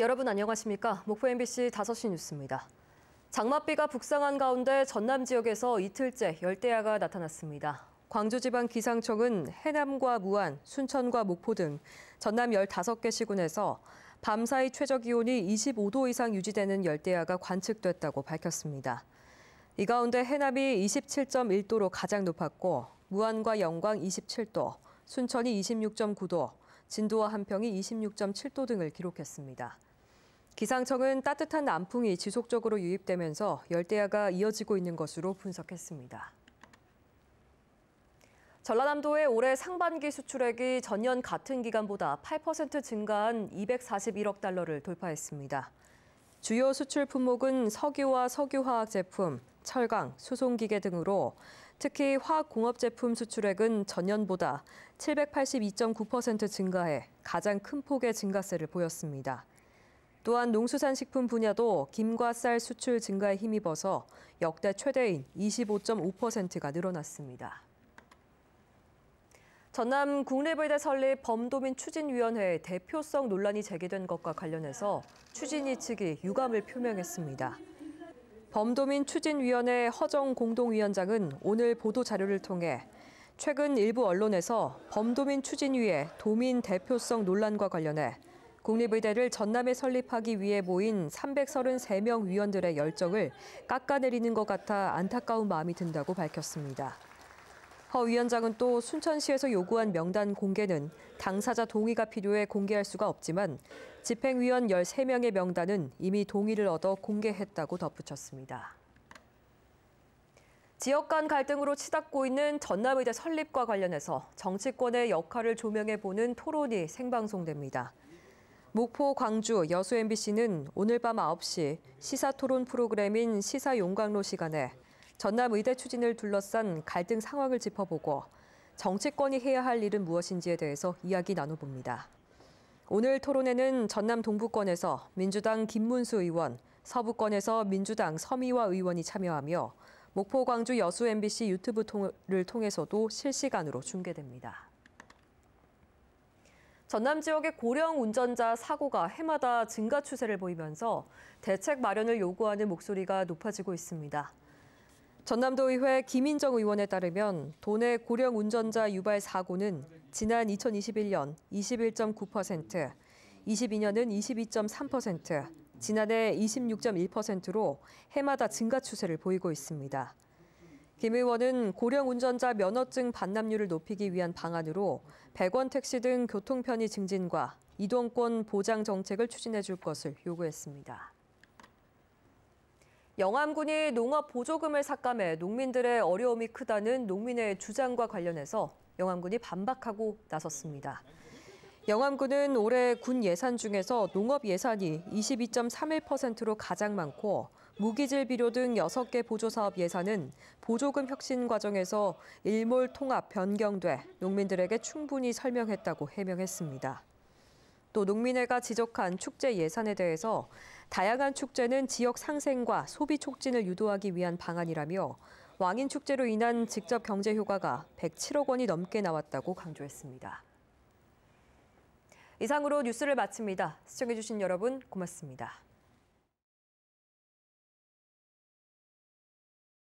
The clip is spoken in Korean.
여러분 안녕하십니까? 목포 MBC 5시 뉴스입니다. 장맛비가 북상한 가운데 전남 지역에서 이틀째 열대야가 나타났습니다. 광주지방 기상청은 해남과 무안, 순천과 목포 등 전남 15개 시군에서 밤사이 최저기온이 25도 이상 유지되는 열대야가 관측됐다고 밝혔습니다. 이 가운데 해남이 27.1도로 가장 높았고 무안과 영광 27도, 순천이 26.9도, 진도와 한평이 26.7도 등을 기록했습니다. 기상청은 따뜻한 남풍이 지속적으로 유입되면서 열대야가 이어지고 있는 것으로 분석했습니다. 전라남도의 올해 상반기 수출액이 전년 같은 기간보다 8% 증가한 241억 달러를 돌파했습니다. 주요 수출 품목은 석유와 석유화학 제품, 철강, 수송기계 등으로 특히 화학공업 제품 수출액은 전년보다 782.9% 증가해 가장 큰 폭의 증가세를 보였습니다. 또한 농수산식품 분야도 김과 쌀 수출 증가에 힘입어서 역대 최대인 25.5%가 늘어났습니다. 전남 국내외대 설립 범도민 추진위원회 대표성 논란이 제기된 것과 관련해서 추진위 측이 유감을 표명했습니다. 범도민 추진위원회 허정 공동위원장은 오늘 보도 자료를 통해 최근 일부 언론에서 범도민 추진위의 도민 대표성 논란과 관련해 국립의대를 전남에 설립하기 위해 모인 333명 위원들의 열정을 깎아내리는 것 같아 안타까운 마음이 든다고 밝혔습니다. 허 위원장은 또 순천시에서 요구한 명단 공개는 당사자 동의가 필요해 공개할 수가 없지만 집행위원 13명의 명단은 이미 동의를 얻어 공개했다고 덧붙였습니다. 지역 간 갈등으로 치닫고 있는 전남의대 설립과 관련해서 정치권의 역할을 조명해보는 토론이 생방송됩니다. 목포, 광주, 여수 MBC는 오늘 밤 9시 시사 토론 프로그램인 시사 용광로 시간에 전남 의대 추진을 둘러싼 갈등 상황을 짚어보고 정치권이 해야 할 일은 무엇인지에 대해서 이야기 나눠봅니다. 오늘 토론에는 전남 동부권에서 민주당 김문수 의원, 서부권에서 민주당 서미화 의원이 참여하며 목포, 광주, 여수 MBC 유튜브를 통해서도 실시간으로 중계됩니다. 전남 지역의 고령 운전자 사고가 해마다 증가 추세를 보이면서 대책 마련을 요구하는 목소리가 높아지고 있습니다. 전남도의회 김인정 의원에 따르면 도내 고령 운전자 유발 사고는 지난 2021년 21.9%, 22년은 22.3%, 지난해 26.1%로 해마다 증가 추세를 보이고 있습니다. 김 의원은 고령 운전자 면허증 반납률을 높이기 위한 방안으로 100원 택시 등 교통 편의 증진과 이동권 보장 정책을 추진해 줄 것을 요구했습니다. 영암군이 농업 보조금을 삭감해 농민들의 어려움이 크다는 농민의 주장과 관련해서 영암군이 반박하고 나섰습니다. 영암군은 올해 군 예산 중에서 농업 예산이 22.31%로 가장 많고 무기질 비료 등 6개 보조사업 예산은 보조금 혁신 과정에서 일몰 통합 변경돼 농민들에게 충분히 설명했다고 해명했습니다. 또 농민회가 지적한 축제 예산에 대해서 다양한 축제는 지역 상생과 소비 촉진을 유도하기 위한 방안이라며 왕인 축제로 인한 직접 경제 효과가 107억 원이 넘게 나왔다고 강조했습니다. 이상으로 뉴스를 마칩니다. 시청해주신 여러분 고맙습니다.